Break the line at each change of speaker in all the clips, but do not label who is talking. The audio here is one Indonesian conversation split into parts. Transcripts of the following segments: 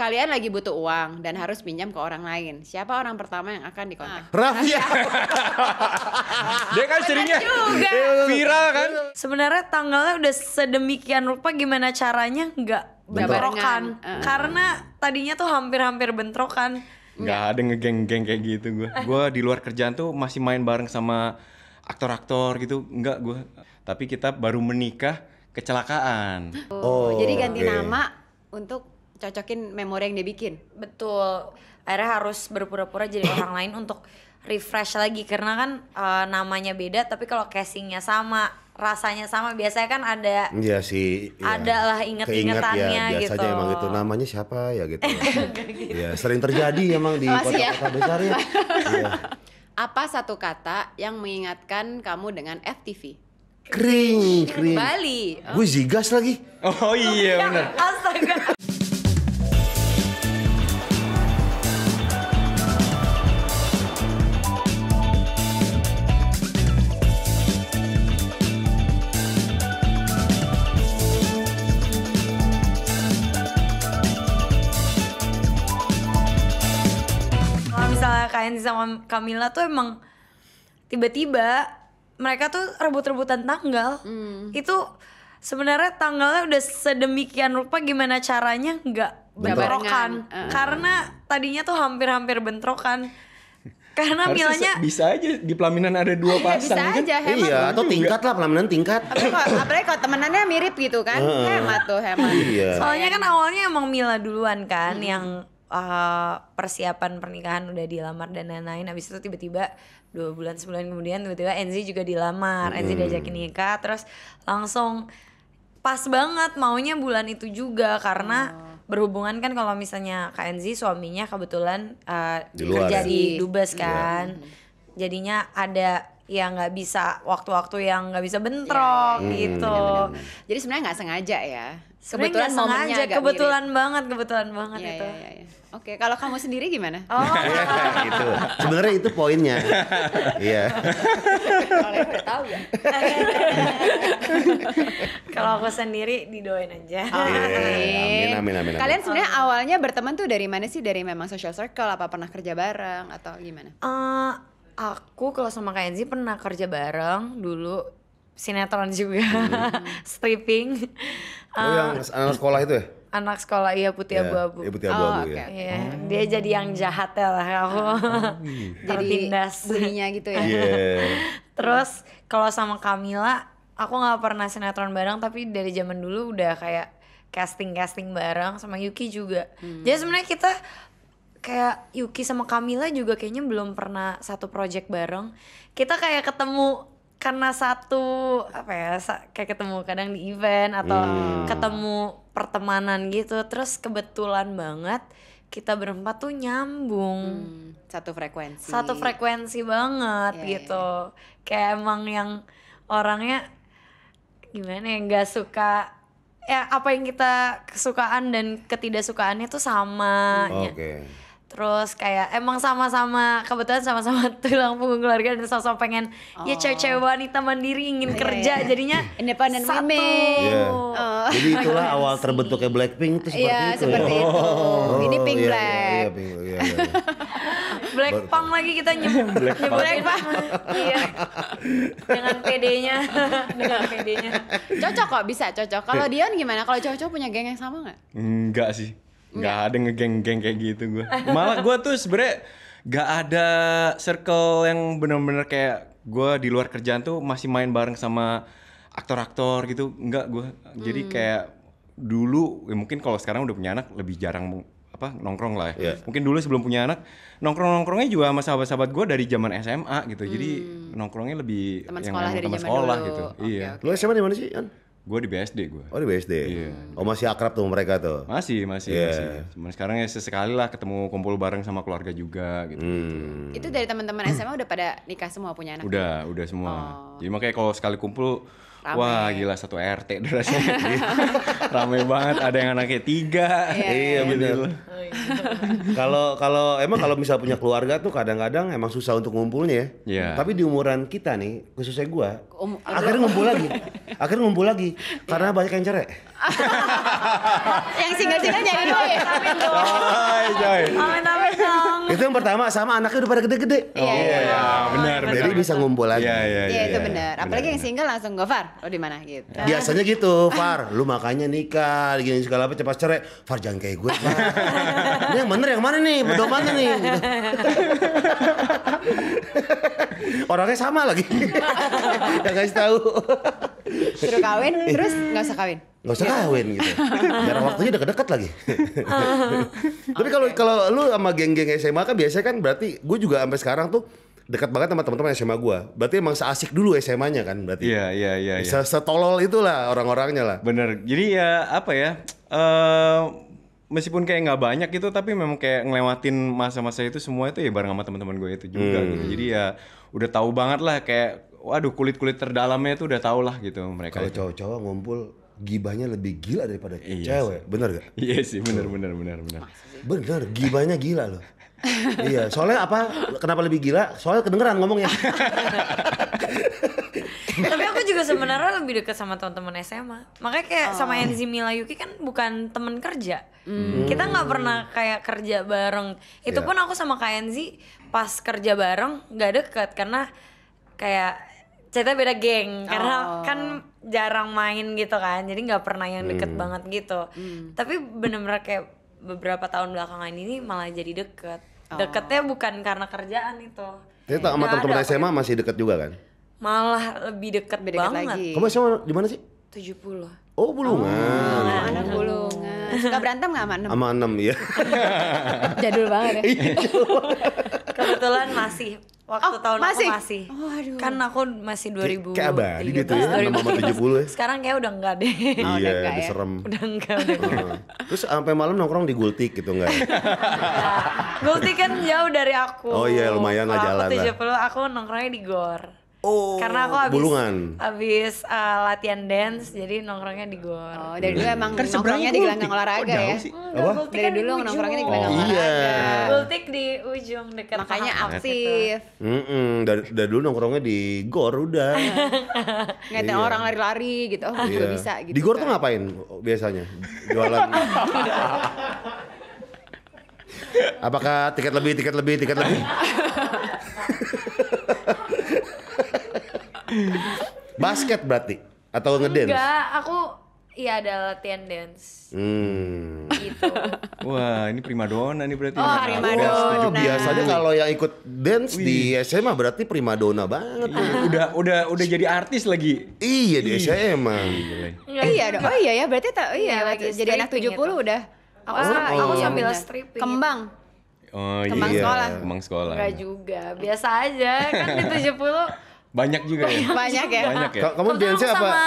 kalian lagi butuh uang dan harus pinjam ke orang lain. Siapa orang pertama yang akan dikontak?
Ah. Dia
kan seringnya
iya, viral kan. Sebenarnya tanggalnya udah sedemikian rupa gimana caranya nggak bentrokan. Uh. Karena tadinya tuh hampir-hampir bentrokan.
Nggak ada ngegeng-geng kayak gitu gue. Eh. Gue di luar kerjaan tuh masih main bareng sama aktor-aktor gitu. Nggak gue. Tapi kita baru menikah kecelakaan. Oh, oh jadi ganti okay. nama
untuk cocokin memori yang dia bikin betul akhirnya harus berpura-pura jadi orang lain untuk refresh lagi karena kan uh, namanya beda tapi kalau casingnya sama rasanya sama biasanya kan ada
ya sih ya. ada lah inget-ingetannya ya, biasanya gitu biasanya emang gitu namanya siapa ya gitu ya sering terjadi emang di kota-kota ya? besar
ya.
ya apa satu kata yang mengingatkan kamu dengan FTV
kering
kering
Bali
oh.
gue zigas lagi oh iya benar
astaga Kenzi sama Kamila tuh emang tiba-tiba mereka tuh rebut-rebutan tanggal. Mm. Itu sebenarnya tanggalnya udah sedemikian rupa gimana caranya nggak bentrokan uh. karena tadinya tuh hampir-hampir bentrokan karena milanya
bisa aja di pelaminan ada dua ah, iya, pasang bisa kan? aja hemat iya atau iya. tingkat lah pelaminan tingkat apalagi
kalau temenannya mirip gitu kan uh. hemat tuh hemat iya. soalnya kan awalnya emang Mila duluan kan hmm. yang uh, persiapan pernikahan udah dilamar dan lain-lain habis itu tiba-tiba dua bulan sebulan kemudian tiba-tiba Enzi juga dilamar hmm. Enzi diajakin nikah terus langsung pas banget maunya bulan itu juga karena hmm berhubungan kan kalau misalnya Kak Enzi suaminya kebetulan uh, di luar, kerja ya? di dubes iya. kan hmm. jadinya ada yang nggak bisa waktu-waktu yang nggak bisa bentrok yeah. Iya, iya. gitu bener hmm. -bener. jadi sebenarnya nggak sengaja ya kebetulan momennya aja, kebetulan mirip. banget kebetulan banget ya,
itu yeah, yeah, yeah. oke kalau kamu sendiri gimana oh
gitu sebenarnya itu poinnya iya
kalau yang tahu ya kalau aku sendiri didoain aja oh, amin. amin amin amin kalian sebenarnya awalnya
berteman tuh dari mana sih dari memang social circle apa pernah kerja bareng atau gimana
uh, aku kalau sama Kenzi pernah kerja bareng dulu sinetron juga hmm. stripping oh uh, ah.
anak sekolah itu ya
anak sekolah iya putih iya, abu-abu iya putih abu-abu oh, ya yeah. oh. dia jadi yang jahat ya lah aku ya oh, iya. jadi tindas bunyinya gitu ya yeah. terus kalau sama Kamila aku nggak pernah sinetron bareng tapi dari zaman dulu udah kayak casting casting bareng sama Yuki juga hmm. jadi sebenarnya kita kayak Yuki sama Kamila juga kayaknya belum pernah satu project bareng. Kita kayak ketemu karena satu apa ya kayak ketemu kadang di event atau hmm. ketemu pertemanan gitu terus kebetulan banget kita berempat tuh nyambung hmm, satu frekuensi satu frekuensi banget yeah, iya, gitu yeah. kayak emang yang orangnya gimana ya nggak suka ya apa yang kita kesukaan dan ketidaksukaannya tuh sama okay terus kayak emang sama-sama kebetulan sama-sama tulang punggung keluarga dan sama-sama pengen ya oh. ya cewek-cewek wanita mandiri ingin yeah, iya, kerja iya. jadinya independent satu. women yeah. oh. jadi itulah awal
terbentuknya Blackpink iya, itu seperti yeah, itu seperti oh. itu oh, ini Pink yeah, oh, Black yeah, yeah, yeah, yeah,
Black Blackpink lagi kita nyebut Pang iya dengan PD-nya dengan PD-nya
cocok kok bisa cocok kalau Dion gimana kalau cowok-cowok punya geng yang sama nggak
enggak sih nggak iya. ada ngegeng-geng kayak gitu gue malah gue tuh sebenernya nggak ada circle yang bener-bener kayak gue di luar kerjaan tuh masih main bareng sama aktor-aktor gitu nggak gue hmm. jadi kayak dulu ya mungkin kalau sekarang udah punya anak lebih jarang apa nongkrong lah ya. Yeah. Mungkin dulu sebelum punya anak nongkrong-nongkrongnya juga sama sahabat-sahabat gue dari zaman SMA gitu. Hmm. Jadi nongkrongnya lebih teman yang sekolah dari teman sekolah gitu. Okay, iya. Okay. Lu SMA di mana sih, An? Gue di BSD gue. Oh di BSD. Iya. Yeah. Oh masih akrab tuh mereka tuh. Masih masih. Yeah. masih. Cuman sekarang ya sesekali lah ketemu kumpul bareng sama keluarga juga gitu. Hmm.
gitu. Itu dari teman-teman SMA udah pada nikah semua punya anak.
Udah udah semua. Oh. Jadi makanya kalau sekali kumpul Rame. Wah gila satu RT rasanya iya. Rame banget ada yang anaknya tiga
yeah, iya, iya, iya bener oh, Kalau kalau emang kalau misal punya keluarga tuh kadang-kadang emang susah untuk ngumpulnya ya yeah. Tapi di umuran kita nih khususnya gue,
um, Akhirnya ngumpul lagi
Akhirnya ngumpul lagi Karena banyak yang cerai
yang single-single nyari iya, Joy. Amin dong.
Amin
Amin dong.
Itu yang pertama sama anaknya udah pada gede-gede. Iya, -gede. oh, iya, iya benar. Jadi benar. bisa ngumpul lagi. Iya, iya, iya. itu iya. benar. Apalagi
benar. yang single langsung go Far, lo oh, di mana gitu. Biasanya
gitu, Far, lu makanya nikah, gini segala apa cepat cerai. Far jangan kayak gue. Ini yang bener yang mana nih? Pedomannya nih. Orangnya sama lagi. Yang guys tahu. Suruh kawin, eh. terus
nggak usah kawin.
Gak usah kawin gitu. Jarak waktunya udah dekat lagi. Tapi kalau kalau lu sama geng-geng SMA kan biasanya kan berarti gue juga sampai sekarang tuh dekat banget sama teman-teman SMA gue. Berarti emang seasik dulu SMA-nya kan berarti.
Iya, iya, iya. Ya.
Setolol itulah orang-orangnya lah. Bener.
Jadi ya apa ya? Uh, meskipun kayak nggak banyak gitu tapi memang kayak ngelewatin masa-masa itu semua itu ya bareng sama teman-teman gue itu juga hmm. gitu. Jadi ya udah tahu banget lah kayak waduh kulit-kulit terdalamnya tuh udah tau lah gitu mereka. Kalau cowok-cowok
ngumpul gibahnya lebih gila daripada iya cewek, sih. bener gak? Iya sih, bener oh.
bener bener bener.
Bener, gibahnya gila loh. iya, soalnya apa? Kenapa lebih gila? Soalnya kedengeran
ngomongnya. tapi aku juga sebenarnya lebih dekat sama teman-teman SMA makanya kayak oh. sama Enzi Mila Yuki kan bukan teman kerja hmm. kita nggak pernah kayak kerja bareng itu yeah. aku sama Kak Enzi pas kerja bareng nggak deket karena kayak cerita beda geng karena oh. kan jarang main gitu kan jadi nggak pernah yang deket hmm. banget gitu hmm. tapi bener-bener kayak beberapa tahun belakangan ini malah jadi deket oh. deketnya bukan karena kerjaan itu
jadi sama teman-teman SMA masih deket juga kan
malah lebih dekat lebih banget. lagi. Kamu
SMA di mana sih?
70.
Oh, Bulungan. Oh, anak oh.
Bulungan. Suka berantem gak sama enam? Sama
enam ya.
Jadul banget ya. Iya. Kebetulan masih waktu oh, tahun masih? aku masih. Oh, aduh. Kan aku masih 2000. Kayak abadi gitu ya, 2000. 70 ya. Sekarang kayak udah enggak deh. Iya, oh, iya, udah, ya? serem. Udah enggak. Udah
enggak. Terus sampai malam nongkrong di Gultik gitu enggak?
Ya? Gultik kan jauh dari aku. Oh iya, lumayan lah jalan aku 70, lah. Aku nongkrongnya di Gor. Oh, karena aku habis bulungan. habis uh, latihan dance, jadi nongkrongnya di gor. Oh, dari dulu hmm. emang kan nongkrongnya di gelanggang olahraga oh, ya? Sih. Hmm, Apa? Dari kan dulu ujung. nongkrongnya
di gelanggang oh, iya. olahraga.
Iya. Bultik
di ujung dekat Makanya aktif.
Gitu. Mm -mm, dari, dari dulu nongkrongnya di gor udah.
Ngeliatin iya. orang lari-lari gitu, oh iya. juga bisa gitu. Di gor
tuh ngapain biasanya? Jualan. Apakah tiket lebih, tiket lebih, tiket lebih? Basket berarti atau ngedance? Enggak,
aku Iya ada latihan dance.
Hmm. Gitu. Wah ini primadona nih berarti. Oh nah, primadona. Nah. Biasanya kalau yang ikut dance Wih. di SMA berarti primadona banget. Iya, udah udah udah jadi artis lagi. Iya di SMA. Iya,
eh, iya Oh iya ya berarti tak, iya, berarti iya, jadi anak 70 itu. udah. Aku, oh, sama, oh. aku sambil iya.
stripping. Gitu. Kembang.
Oh, kembang iya. sekolah. Kembang sekolah. Enggak
juga, biasa aja kan di 70
banyak juga ya. Banyak ya. Banyak ya. Kamu Bianca apa? Sama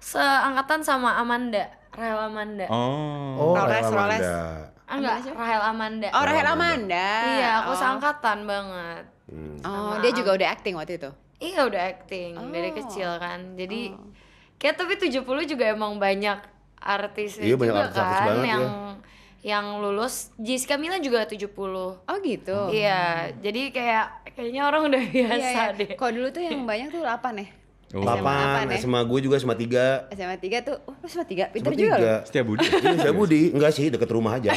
seangkatan sama Amanda, Rahel Amanda.
Oh,
oh Roles, Rahel Roles.
Amanda.
Ah, enggak, Rahel Amanda. Oh, Rahel Amanda. Iya, aku oh. seangkatan banget. Hmm. Oh, dia juga udah acting waktu itu. Iya, udah acting oh. dari kecil kan. Jadi oh. kayak tapi 70 juga emang banyak iya, artis iya, juga banyak kan artis banget, yang ya yang lulus Jis Camila juga 70 oh gitu iya hmm. jadi kayak kayaknya orang udah iya, biasa iya,
iya. deh Kok dulu tuh yang banyak tuh 8 ya
oh, Delapan, SMA, ya? SMA gue juga SMA tiga.
SMA tiga tuh, oh SMA tiga? pinter juga loh
Setia Budi Setiap Setia Budi, enggak sih deket rumah aja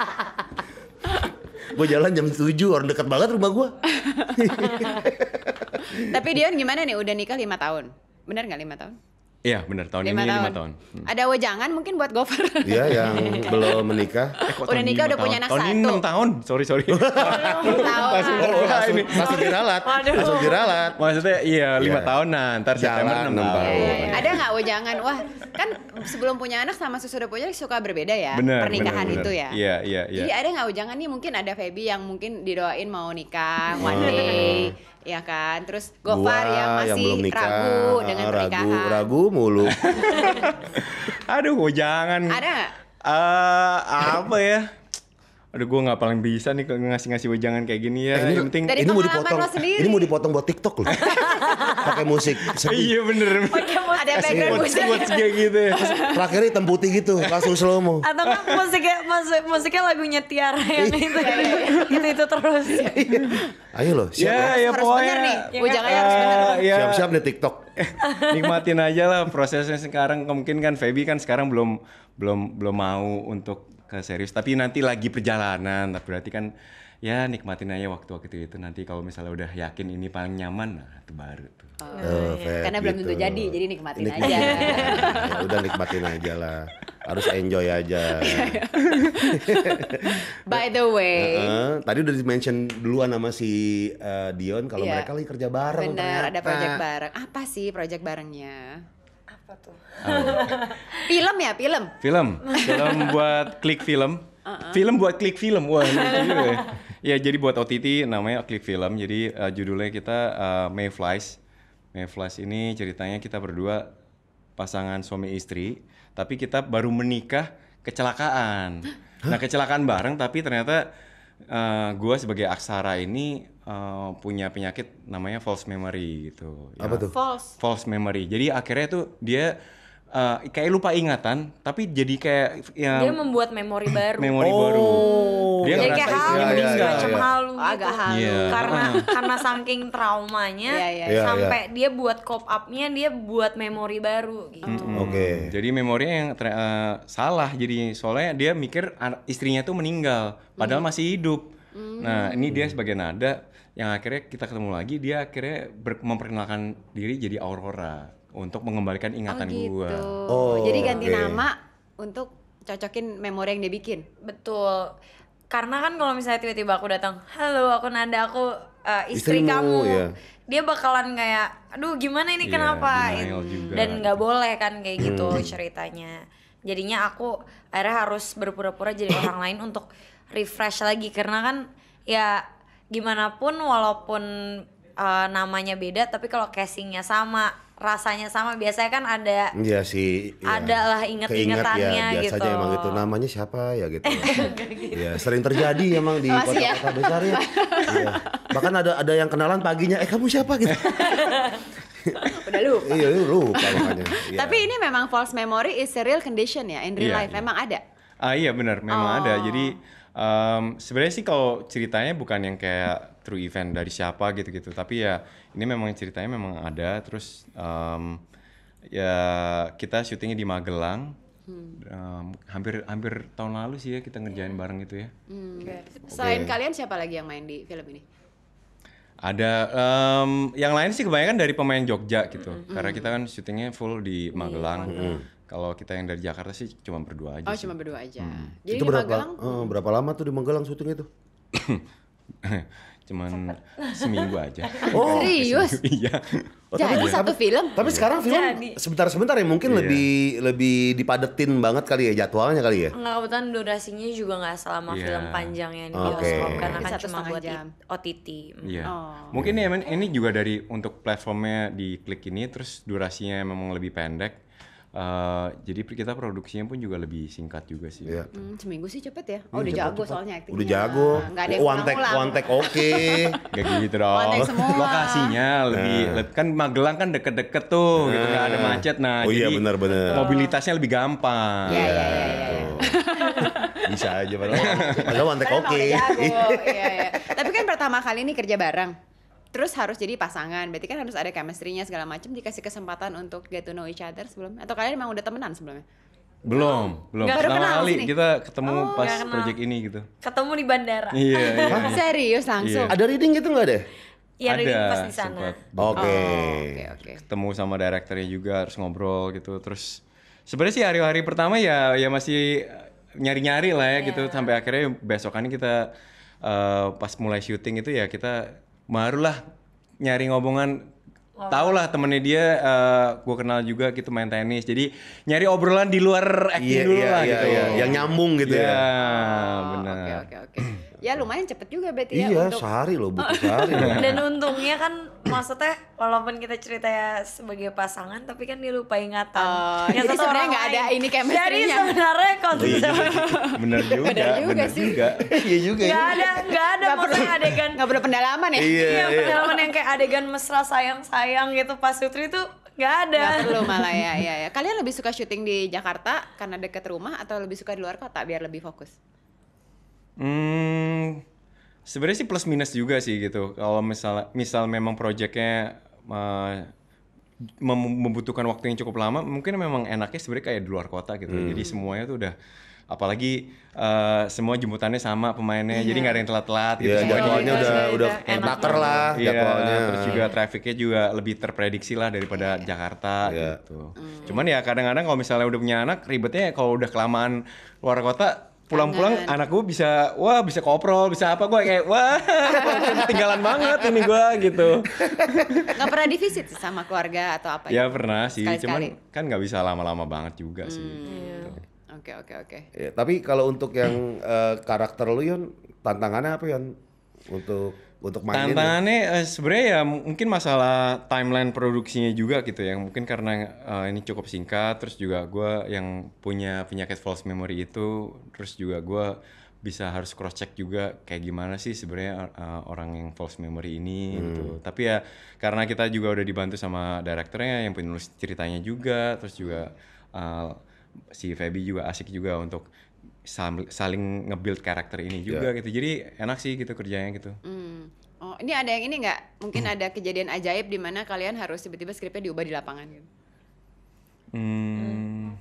Gue jalan jam 7, orang deket banget rumah gue
Tapi Dion gimana nih, udah nikah lima tahun? Bener gak lima tahun?
Iya benar
tahun
lima ini tahun. lima tahun. Hmm. Ada wejangan mungkin buat Gofar? Iya yang belum
menikah. Eh,
udah
nikah udah punya anak satu. Tahun
ini enam tahun. Sorry sorry. tahun.
Masuk, oh,
oh, masuk, ini. diralat. Masuk diralat. Maksudnya iya, iya. lima yeah. tahunan. Nah, ntar September enam tahun. Ya, ya. Ada
nggak wejangan? Wah kan sebelum punya anak sama sesudah punya suka berbeda ya bener, pernikahan bener, itu ya.
Iya iya iya. Jadi ada
nggak wejangan nih mungkin ada Feby yang mungkin didoain mau nikah one day. ya kan, terus Gofar yang masih yang belum nikah, ragu dengan ah, pernikahan.
ragu mulu. Aduh, jangan. Ada nggak? Uh, apa ya? Aduh gue gak paling bisa nih ngasih-ngasih wejangan kayak gini ya. Eh, ini, yang penting, ini mau dipotong. Ini mau dipotong buat TikTok loh. pakai musik sedih. iya bener
ada background musik kayak gitu ya.
terakhir hitam putih gitu langsung slow mo atau
kan musiknya musik, musiknya lagunya Tiara yang iya. itu itu itu terus iya.
ayo loh
siap ya, ya, ya
harus pokoknya, bener nih bujangan oh, jangan harus eh, bener ya. siap-siap
nih TikTok eh, nikmatin aja lah prosesnya sekarang mungkin kan Feby kan sekarang belum belum belum mau untuk ke serius tapi nanti lagi perjalanan tapi berarti kan ya nikmatin aja waktu-waktu itu nanti kalau misalnya udah yakin ini paling nyaman nah itu baru tuh oh, oh, iya. iya. karena gitu. belum
tentu gitu. jadi jadi nikmatin, nikmatin aja, aja. ya, udah
nikmatin aja lah harus enjoy aja iya, iya.
by the way uh,
uh, tadi udah mention duluan sama si uh, Dion kalau yeah. mereka
lagi kerja bareng bener ternyata. ada project bareng apa sih project barengnya apa
tuh oh.
film ya film
film film buat klik film uh film buat klik film wah juga ya. ya jadi buat OTT namanya klik film jadi uh, judulnya kita uh, Mayflies Mayflies ini ceritanya kita berdua pasangan suami istri tapi kita baru menikah kecelakaan nah kecelakaan bareng tapi ternyata uh, eh, gue sebagai aksara ini uh, punya penyakit namanya false memory gitu. Ya. Apa ya. tuh? False. False memory. Jadi akhirnya tuh dia uh, kayak lupa ingatan tapi jadi kayak ya, dia
membuat memori baru memori oh, baru
dia jadi kayak halu yang ya, ya, macam ya. halu
gitu. oh, agak halu iya. karena karena saking traumanya iya, iya, iya. sampai dia buat cop upnya dia buat memori baru
gitu mm -hmm. oke okay. jadi memori yang uh, salah jadi soalnya dia mikir istrinya tuh meninggal padahal mm. masih hidup mm. nah ini dia sebagai nada yang akhirnya kita ketemu lagi dia akhirnya memperkenalkan diri jadi Aurora untuk mengembalikan oh, ingatan oh, gitu. gua. Oh, jadi ganti okay. nama
untuk cocokin memori yang dia bikin. Betul. Karena kan kalau misalnya tiba-tiba aku datang, "Halo, aku Nanda, aku uh, istri Istrimu, kamu." Ya. Dia bakalan kayak, "Aduh, gimana ini yeah, kenapa?" Gitu. Dan nggak boleh kan kayak gitu hmm. ceritanya. Jadinya aku akhirnya harus berpura-pura jadi orang lain untuk refresh lagi karena kan ya gimana pun walaupun uh, namanya beda tapi kalau casingnya sama rasanya sama biasanya kan ada ya
sih ya. ada lah inget-ingetannya ya, biasanya gitu biasanya emang itu namanya siapa ya gitu ya sering terjadi emang di ya. kota-kota ya? besar ya. ya bahkan ada ada yang kenalan paginya eh kamu siapa gitu
udah
lupa iya lupa makanya
ya.
tapi ini memang false memory is a real condition ya in real ya, life ya. memang ada
ah iya benar memang oh. ada jadi Um, Sebenarnya sih kalau ceritanya bukan yang kayak true event dari siapa gitu-gitu, tapi ya ini memang ceritanya memang ada. Terus um, ya kita syutingnya di Magelang. Hmm. Um, hampir hampir tahun lalu sih ya kita ngerjain yeah. Hmm. bareng itu ya.
Hmm. Okay. Selain okay. kalian siapa lagi yang main di film ini?
Ada um, yang lain sih kebanyakan dari pemain Jogja gitu, mm -hmm. karena kita kan syutingnya full di Magelang. Mm -hmm. Kalau kita yang dari Jakarta sih cuma berdua aja. Oh, sih. cuma
berdua aja. Hmm. Jadi itu di berapa Magelang,
uh,
berapa lama tuh di Magelang syuting itu?
cuman
seminggu aja.
Oh, serius?
Iya.
Oh, Jadi
satu film. Tapi sekarang film
sebentar-sebentar ya mungkin iya. lebih lebih dipadetin banget kali ya jadwalnya kali ya.
Enggak, kebetulan durasinya juga nggak selama yeah. film panjangnya di okay. bioskop karena kan cuma buat jam. OTT. Iya. Oh.
Mungkin ya ini juga dari untuk platformnya di klik ini terus durasinya memang lebih pendek Uh, jadi kita produksinya pun juga lebih singkat juga sih. Yeah.
Hmm, seminggu sih cepet ya. Oh, hmm, udah cepet, jago cepet. soalnya actingnya. Udah jago. Enggak nah, ada one take
oke. Okay. Gak gitu dong. Lokasinya lebih nah. kan Magelang kan deket-deket tuh nah. gitu nggak ada nah. macet. Nah, oh, iya, jadi iya, bener, bener. mobilitasnya lebih gampang. Iya, iya, iya. iya. Bisa aja padahal.
padahal one take oke. Okay. Iya,
iya. Tapi kan pertama kali ini kerja bareng terus harus jadi pasangan berarti kan harus ada chemistry-nya segala macam dikasih kesempatan untuk get to know each other sebelum atau kalian emang udah temenan sebelumnya
belum, belum. Gak Pertama kali sini. kita ketemu oh, pas project ini gitu.
Ketemu di bandara. Iya, iya. Serius langsung. Iya. Ada
reading gitu nggak deh?
Ya, ada pas di sana. Oke. Okay.
Oh, okay, Ketemu sama direkturnya juga harus ngobrol gitu. Terus sebenarnya sih hari-hari pertama ya ya masih nyari-nyari lah ya yeah. gitu iya. sampai akhirnya besokannya kita uh, pas mulai syuting itu ya kita barulah nyari ngobongan Oh. Tau lah temennya dia, uh, eh, gue kenal juga gitu main tenis. Jadi nyari obrolan di luar acting yeah, dulu yeah, lah yeah, gitu. Yeah. Yang nyambung gitu yeah, ya. Oh, benar. Oke okay, oke okay, oke.
Okay ya lumayan cepet juga berarti ya iya, ya untuk... sehari
loh
butuh sehari ya. dan
untungnya kan maksudnya walaupun kita cerita ya sebagai pasangan tapi kan dia lupa ingatan uh, ya jadi sebenarnya nggak ada ini chemistry jadi sebenarnya konsep oh, iya,
iya, bener juga bener juga bener sih juga.
iya juga ya. nggak ada nggak ada gak maksudnya
adegan nggak perlu pendalaman ya iya, iya, iya. pendalaman yang kayak adegan mesra sayang sayang gitu pas Sutri tuh Gak ada. Gak perlu malah ya, ya, ya. Kalian
lebih suka syuting di Jakarta karena deket rumah atau lebih suka di luar kota biar lebih fokus?
Hmm, sebenarnya sih plus minus juga sih gitu. Kalau misal misal memang proyeknya uh, eh, mem membutuhkan waktu yang cukup lama, mungkin memang enaknya sebenarnya kayak di luar kota gitu. Hmm. Jadi semuanya tuh udah apalagi uh, semua jemputannya sama pemainnya yeah. jadi nggak ada yang telat-telat gitu yeah, iya, jadwalnya udah udah enaker lah yeah, terus juga trafficnya juga lebih terprediksi lah daripada yeah. Jakarta yeah. gitu mm. cuman ya kadang-kadang kalau misalnya udah punya anak ribetnya ya kalau udah kelamaan luar kota pulang-pulang anak gue bisa wah bisa koprol bisa apa gue kayak wah ketinggalan banget ini gue gitu
nggak pernah divisit sama keluarga atau apa ya, ya? pernah sih Sekali -sekali.
cuman kan nggak bisa lama-lama banget juga hmm.
sih gitu. iya.
Oke oke oke.
Iya, tapi kalau untuk yang uh,
karakter lu Yon, tantangannya apa Yon? Untuk untuk mainin ya? tantangannya
ya. sebenarnya ya mungkin masalah timeline produksinya juga gitu ya mungkin karena uh, ini cukup singkat terus juga gue yang punya penyakit false memory itu terus juga gue bisa harus cross check juga kayak gimana sih sebenarnya uh, orang yang false memory ini hmm. gitu tapi ya karena kita juga udah dibantu sama direkturnya yang penulis ceritanya juga terus juga uh, si Feby juga asik juga untuk saling ngebuild karakter ini juga yeah. gitu jadi enak sih gitu kerjanya gitu
mm. Oh, ini ada yang ini nggak? Mungkin mm. ada kejadian ajaib di mana kalian harus tiba-tiba skripnya diubah di lapangan gitu.
Mm.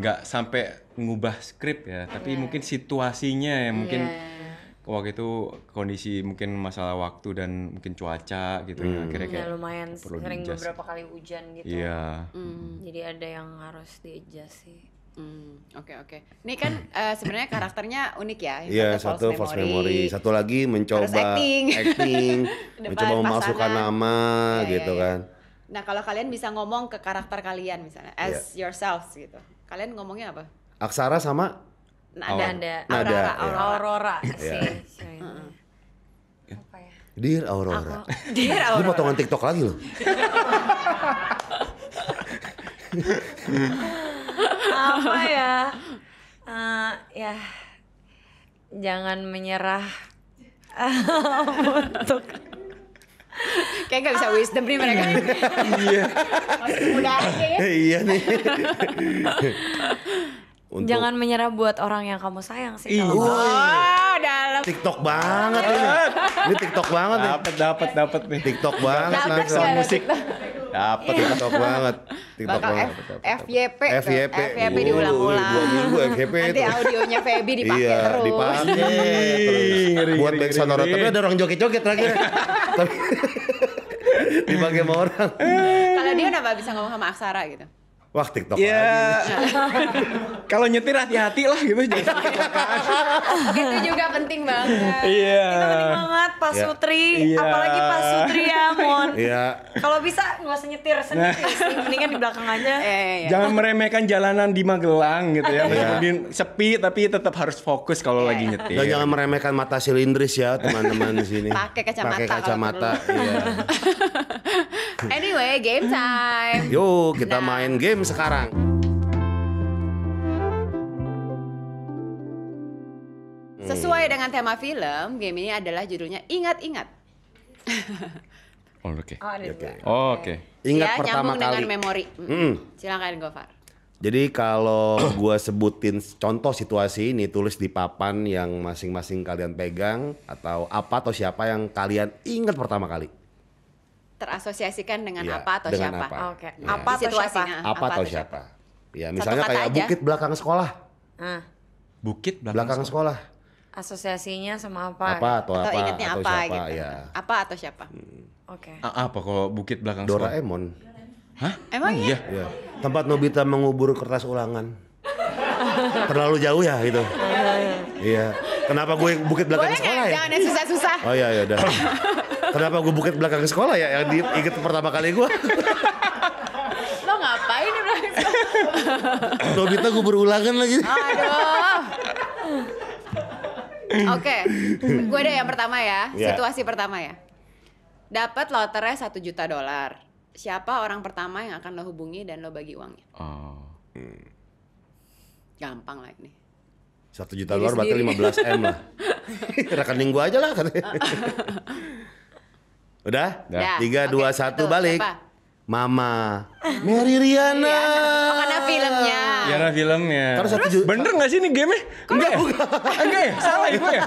nggak sampai ngubah skrip ya, tapi yeah. mungkin situasinya ya mungkin yeah. waktu itu kondisi mungkin masalah waktu dan mungkin cuaca gitu ya, hmm. kira iya, kayak ya, lumayan sering beberapa
kali hujan gitu. Iya. Yeah. Mm. Jadi ada yang
harus diadjust Hmm, oke oke. Ini kan uh, sebenarnya karakternya unik ya. Iya satu false, false memory. memory, satu lagi mencoba acting, acting mencoba pasangan. memasukkan
nama yeah, iya, gitu yeah, yeah. kan.
Nah kalau kalian bisa ngomong ke karakter kalian misalnya iya. as yeah. yourselves gitu, kalian ngomongnya apa?
Aksara sama nada, nada, nada, aurora, iya. aurora, aurora sih. Yeah. ya? Dear Aurora. Aku, dear Aurora. Ini potongan TikTok lagi loh.
apa ya uh, ya jangan menyerah untuk kayak gak bisa wisdom nih mereka iya ya
eh, iya nih Untuk...
Jangan menyerah buat orang yang kamu sayang sih. Iya. Wow, oh, dalam.
TikTok banget ini. Ini TikTok banget nih. Dapat dapat dapat nih. TikTok
banget langsung musik.
Dapat iya. TikTok banget.
TikTok Bakal banget.
F, FYP. FYP. FYP diulang-ulang. Dua minggu
FYP itu. Nanti audionya
Feby iya, dipakai iya, terus. Dipakai
terus. Buat back orang. Tapi ada orang joget-joget lagi. Tapi
dipakai sama orang.
Kalau dia udah bisa ngomong sama Aksara gitu.
Wah TikTok ya. lagi. Kalau nyetir hati-hati lah gitu.
Iya. itu juga penting banget. Iya.
Yeah. Itu penting banget Pak yeah. Sutri, yeah. apalagi Pak Sutri ya, Mon. Iya. Yeah.
Kalau bisa nggak usah nyetir sendiri, nah. mendingan di belakang aja. Eh, iya, yeah, iya. Jangan
meremehkan jalanan di Magelang gitu ya. Meskipun sepi tapi tetap harus fokus kalau lagi nyetir. Dan jangan meremehkan mata silindris ya teman-teman di sini.
Pakai kacamata. Pakai kacamata.
Iya.
Anyway, game time.
Yuk, kita nah. main game sekarang. Hmm. Sesuai
dengan tema film, game ini adalah judulnya Ingat-ingat.
Oh, oke.
Oh, oke.
Oh, oke.
Ingat ya, pertama kali. dengan memori. Mm. -hmm.
Silakan Gofar.
Jadi kalau gua sebutin contoh situasi ini tulis di papan yang masing-masing kalian pegang atau apa atau siapa yang kalian ingat pertama kali
terasosiasikan dengan ya, apa atau dengan siapa. Apa, Oke. Okay. Ya. Apa atau Situasinya, siapa? Apa, atau siapa?
Ya, misalnya kayak aja. bukit belakang sekolah. Hmm. Bukit belakang, belakang sekolah. sekolah.
Asosiasinya sama apa? Apa atau, atau apa? Ingetnya atau apa, siapa? Gitu. Ya. Apa atau siapa? Hmm.
Oke. Okay. Ah, apa kalau bukit belakang Doraemon. sekolah? Doraemon. Hah? Emang hmm, ya? Iya. Tempat Nobita mengubur kertas ulangan. Terlalu jauh ya gitu.
Ah.
iya. Kenapa gue bukit belakang sekolah ya?
Jangan susah-susah. Oh iya iya dah.
Kenapa gue bukit belakang sekolah ya yang diinget pertama kali gue?
Lo ngapain Ibrahim?
Nobita gue berulangan lagi.
Aduh. Oke, okay. gue ada yang pertama ya. Yeah. Situasi pertama ya. Dapat loternya satu juta dolar. Siapa orang pertama yang akan lo hubungi dan lo bagi uangnya?
Oh. Hmm.
Gampang lah ini.
Satu juta dolar berarti lima belas m lah. Rekening gue aja lah katanya. Udah? Tiga, dua, satu, balik. Siapa? Mama Mary Riana. Mana karena
filmnya.
Karena filmnya. terus satu juta. Bener gak sih ini game-nya? Enggak
ya? Enggak ya?
Salah ya ya?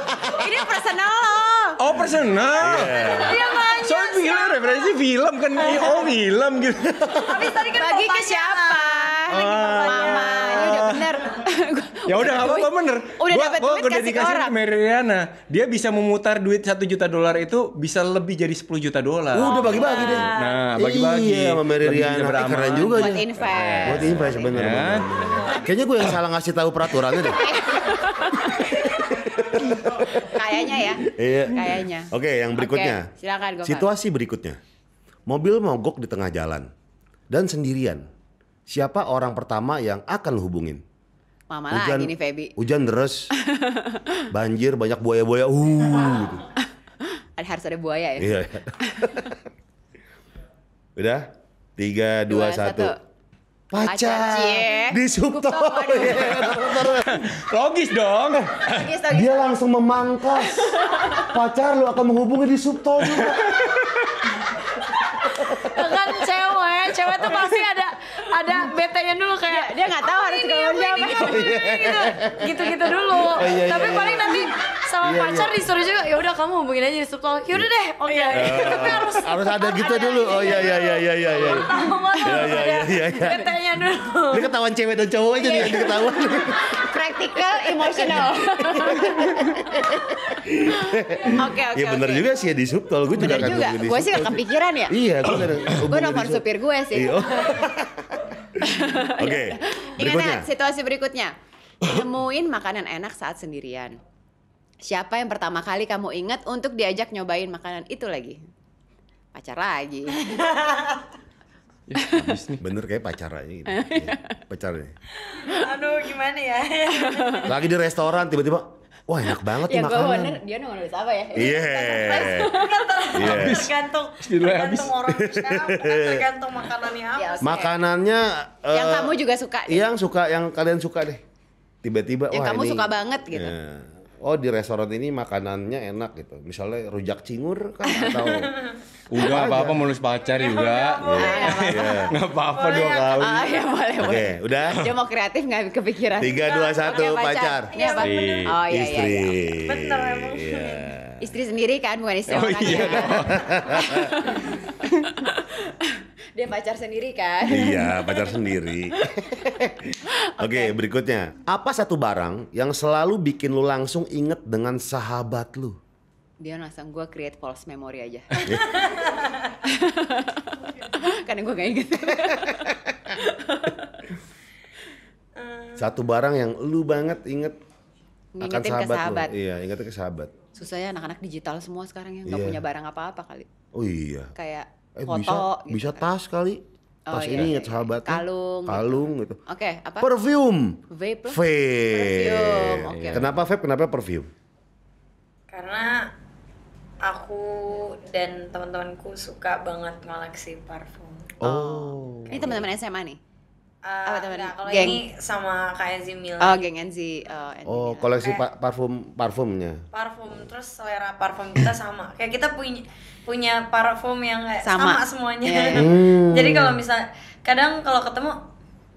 ini personal loh.
Oh personal. Yeah. Dia banyak. Soal film referensi film kan. Iya, oh film gitu. Habis
tadi kan Bagi ke siapa?
Ah. Lagi
mama ya udah apa-apa bener udah gua, gua, duit udah dikasih ke
Mariana, dia bisa memutar duit satu juta dolar itu bisa lebih jadi 10 juta dolar
oh, udah bagi-bagi deh nah bagi-bagi iya sama Meriana eh, keren juga
buat invest buat
invest iya. bener, ya. kayaknya gue yang salah ngasih tahu peraturannya deh
kayaknya ya iya. kayaknya oke okay, yang berikutnya okay, silakan situasi
berikutnya mobil mogok di tengah jalan dan sendirian siapa orang pertama yang akan hubungin
Mama hujan, lagi nih Feby.
Hujan deras banjir, banyak buaya-buaya. Uh, gitu.
ada harus ada buaya ya. Iya.
Udah, tiga, dua, dua satu. satu. Pacar, Pacar di Subto. Iya, iya, logis dong. Eh, logis, logis, Dia langsung memangkas. Pacar lu akan menghubungi di Subto juga
kan cewek, cewek tuh pasti ada ada betanya dulu kayak dia nggak tahu oh, harus ngomong ini gitu. oh,
iya.
Gitu-gitu dulu. Oh, iya, iya, Tapi paling nanti sama pacar disuruh juga, ya udah kamu hubungin aja di subtol. Ya udah deh. Oh iya. Tapi harus
harus ada gitu dulu. Oh gitu. iya iya iya iya iya. Iya iya iya betanya dulu. Ini ketahuan cewek dan cowok aja nih ketahuan practical, emotional. Oke oke. Ya benar juga sih ya di subtol gue juga kan juga. Gue sih gak
kepikiran ya. Iya, gue
Gue nomor supir
gue sih. Iya. Oke. Okay. situasi berikutnya. Temuin makanan enak saat sendirian. Siapa yang pertama kali kamu ingat untuk diajak nyobain makanan itu lagi? Pacar lagi.
Iya, habis nih bener kayak aja gitu ya, pacarnya
aduh gimana ya
lagi di restoran tiba-tiba Wah enak banget ya, makanan. Ya gue wonder
dia nulis apa ya. Iya. Iya. Tergantung.
Tergantung orang siapa. Tergantung
makanannya ya, apa. Ya, Makanannya.
Uh, yang kamu juga suka. Yang deh. suka, yang kalian suka deh. Tiba-tiba. Yang wah, kamu ini, suka banget gitu. Yeah oh di restoran ini makanannya enak gitu misalnya rujak cingur kan atau
udah apa apa mulus pacar ya, juga nggak apa iya. apa iya. dua kali oh, ya boleh
oke okay, udah dia mau kreatif nggak kepikiran tiga dua satu pacar iya, pacar. istri oh iya iya, iya. istri bener istri sendiri kan bukan istri oh, iya, kan Dia pacar sendiri kan? Iya,
pacar sendiri. Oke, okay, okay, berikutnya. Apa satu barang yang selalu bikin lu langsung inget dengan sahabat lu?
dia langsung gue create false memory aja karena gue gak inget
satu barang yang lu banget inget
Ngingetin akan sahabat, ke sahabat. Lu.
iya ingetin ke sahabat
susah ya anak-anak digital semua sekarang yang yeah. gak iya. punya barang apa-apa kali oh iya kayak eh, foto bisa,
gitu bisa kan. tas kali oh, tas oh, ini iya. sahabat kalung kalung gitu, gitu.
oke okay, apa perfume vape vape
perfume iya, okay. Iya. kenapa vape kenapa perfume
karena aku dan teman-temanku suka banget koleksi parfum
oh, ini
teman-teman SMA nih Uh, apa teman? Kalau ini sama kayak Zimil Oh, geng Enzy Oh, oh koleksi eh. pa
parfum parfumnya.
Parfum terus selera parfum kita sama. Kayak kita punya punya parfum yang kayak sama, sama semuanya. Yeah. Iya. hmm. Jadi kalau misal kadang kalau ketemu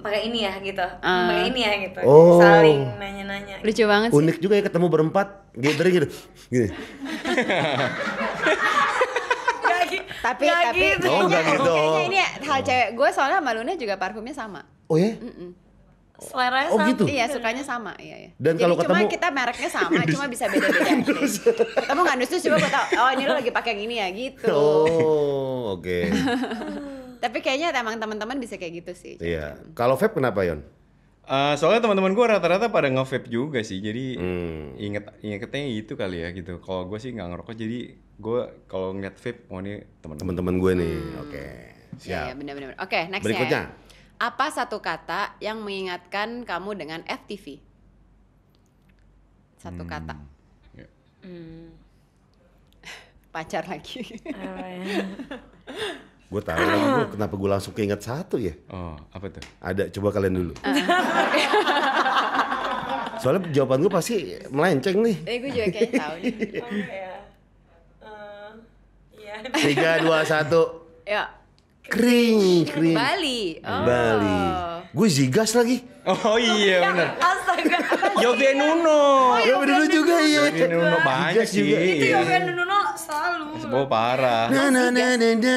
pakai ini ya gitu, uh. pakai ini ya gitu, oh. saling nanya-nanya. Lucu gitu. banget sih.
Unik juga ya ketemu berempat, gitu gitu, gini.
tapi gak tapi gitu. Oh, enggak gitu. Kayaknya ini hal cewek gue soalnya sama Luna juga parfumnya sama.
Oh ya? Mm -mm.
Selera oh, sama. gitu. Iya, sukanya sama. Iya,
iya. Dan kalau ketemu cuma kita
mereknya sama, cuma bisa beda-beda. ketemu nggak nusus cuma gue tau. Oh, ini lo lagi pakai yang ini ya gitu.
Oh, oke. Okay.
tapi kayaknya emang teman-teman bisa kayak gitu sih.
Iya. Kalau vape kenapa, Yon? Uh, soalnya teman-teman gue rata-rata pada nge-vape juga sih, jadi hmm. inget ingetnya itu kali ya gitu. Kalau gue sih nggak ngerokok, jadi gue kalau ngeliat vape, oh nih
teman-teman gue nih,
hmm. oke, okay. Ya, ya,
siap. yeah,
yeah, benar-benar. Oke, okay, next ya. Berikutnya. Apa satu kata yang mengingatkan kamu dengan FTV? Satu hmm. kata. Yeah. Hmm. Pacar lagi.
Gue tahu lagi gua, kenapa gue langsung keinget satu ya. Oh, apa tuh? Ada, coba kalian dulu. Ah, ah. Soalnya jawaban gue pasti melenceng nih.
Eh, gue juga kayaknya tahu nih.
Oh, ya. iya. Eh, iya. Tiga, dua, satu.
Ya.
Kring,
kring.
Bali. Oh. Bali.
Gue zigas lagi. Oh iya ya, benar.
Astaga.
Yobian Nuno. Oh, Yobian Nuno
juga iya. Yobian Nuno banyak sih. Itu Yobian Nuno selalu.
parah.
Na na na na na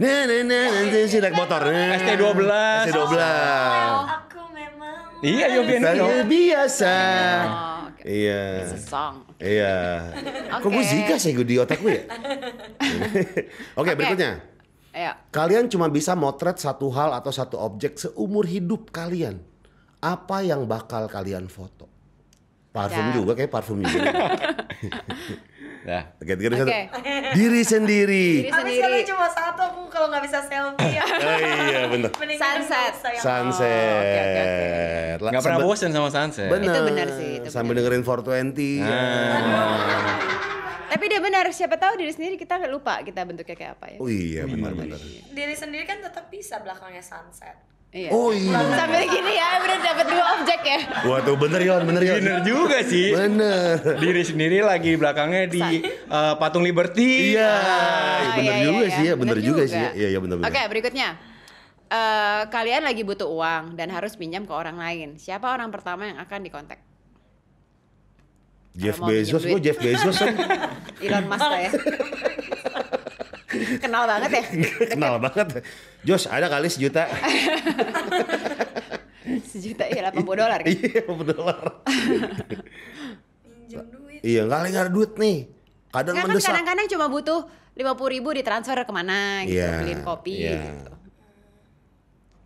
na na Sidak motor. ST12. ST12. Aku memang. Iya, Yobian. Biasa. Iya. It's a Iya. Kok gue zika sih gue di otak gue ya? Oke, berikutnya. Ayo. Kalian cuma bisa motret satu hal atau satu objek seumur hidup kalian. Apa yang bakal kalian foto? Parfum ya. juga kayak parfum juga. nah, tiga tiga satu.
Diri sendiri. Diri sendiri. Abis cuma satu aku kalau nggak bisa selfie. Ya. oh iya benar. Sunset.
Sunset. Oh, okay, okay, okay. Gak pernah bosan sama sunset.
Bener. Itu benar sih. Itu bener. Sambil dengerin 420. Nah. Ya.
Tapi dia benar, siapa tahu diri sendiri kita lupa kita bentuknya kayak apa ya.
Oh iya benar-benar. Iya, iya.
Diri sendiri kan tetap bisa
belakangnya sunset. Iya.
Oh iya.
Sambil gini ya, bener dapat dua objek
ya.
Wah tuh bener ya, bener Yon. Bener juga sih. Bener. Diri sendiri lagi belakangnya di uh, patung Liberty. Iya. Ah,
iya bener iya, iya, juga iya, sih ya, bener, bener juga. juga sih Iya, iya bener bener. Oke, okay, berikutnya. Uh, kalian lagi butuh uang dan harus pinjam ke orang lain. Siapa orang pertama yang akan dikontak?
Jeff Bezos, gue Jeff Bezos
Elon Musk lah ya. Kenal banget ya?
Kenal banget. Jos ada kali sejuta.
sejuta ya 80 dolar kan? Iya, 80 dolar.
Iya, nggak ada duit nih. Kadang kan mendesak. Kan kadang-kadang
cuma butuh 50 ribu ditransfer kemana gitu, yeah, beliin kopi yeah.
gitu.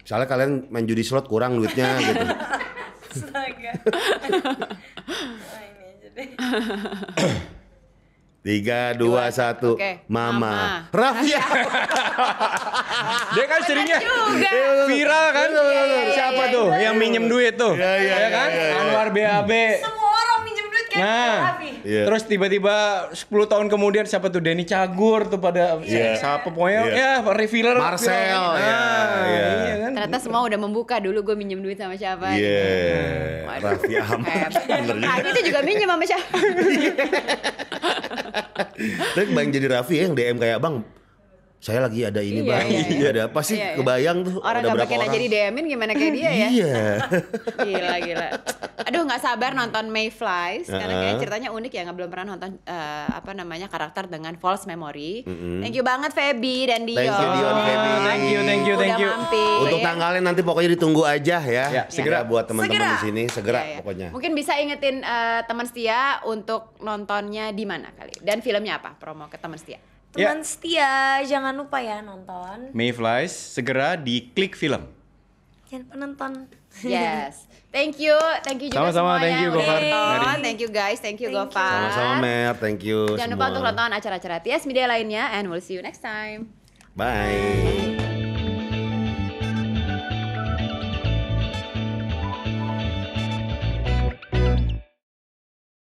Misalnya kalian main judi slot kurang duitnya gitu.
Astaga. Nah,
Tiga, dua, satu. Mama. Mama.
Rafia. Dia kan seringnya iya,
iya,
viral kan. Siapa iya, tuh yang minjem duit tuh? Iya, iya, ya kan? Anwar BAB. Semua Iya, nah, yeah. Iya. Iya. terus
tiba-tiba 10 tahun kemudian siapa tuh Denny Cagur tuh pada yeah. siapa pokoknya yeah. ya revealer Marcel gitu kan. Nah, yeah. Yeah. Iya
kan?
Ternyata semua udah membuka dulu gue minjem duit sama siapa. Iya.
Yeah. Gitu. Raffi Ahmad.
Aku nah, itu
juga minjem sama siapa.
Tapi bang jadi Raffi ya, yang DM kayak bang saya lagi ada ini iya, bang, iya, iya, iya. ada apa sih iya, iya. kebayang tuh orang ada berapa orang. jadi
DM-in gimana kayak dia ya? Iya. gila gila. Aduh gak sabar nonton Mayflies uh-huh. karena kayak ceritanya unik ya nggak belum pernah nonton uh, apa namanya karakter dengan false memory. Mm-hmm. Thank you banget Feby dan Dion. Thank you Dion Feby. Thank you thank you thank you. Udah mampir. Untuk iya.
tanggalnya nanti pokoknya ditunggu aja ya. ya iya. segera ya. buat teman-teman di sini segera ya, ya. pokoknya.
Mungkin bisa ingetin uh, teman setia untuk nontonnya di mana kali dan filmnya apa promo ke teman setia.
Ya. Teman yeah. setia, jangan lupa ya nonton.
Mayflies segera di klik film.
Jangan penonton. Yes. Thank you, thank you juga Sama-sama, thank ya
you Gofar. Nonton. Thank you guys, thank you thank Gofar. Sama-sama
Mer, thank you Jangan semua. lupa untuk nonton
acara-acara TS Media lainnya and we'll see you next time.
Bye. Bye.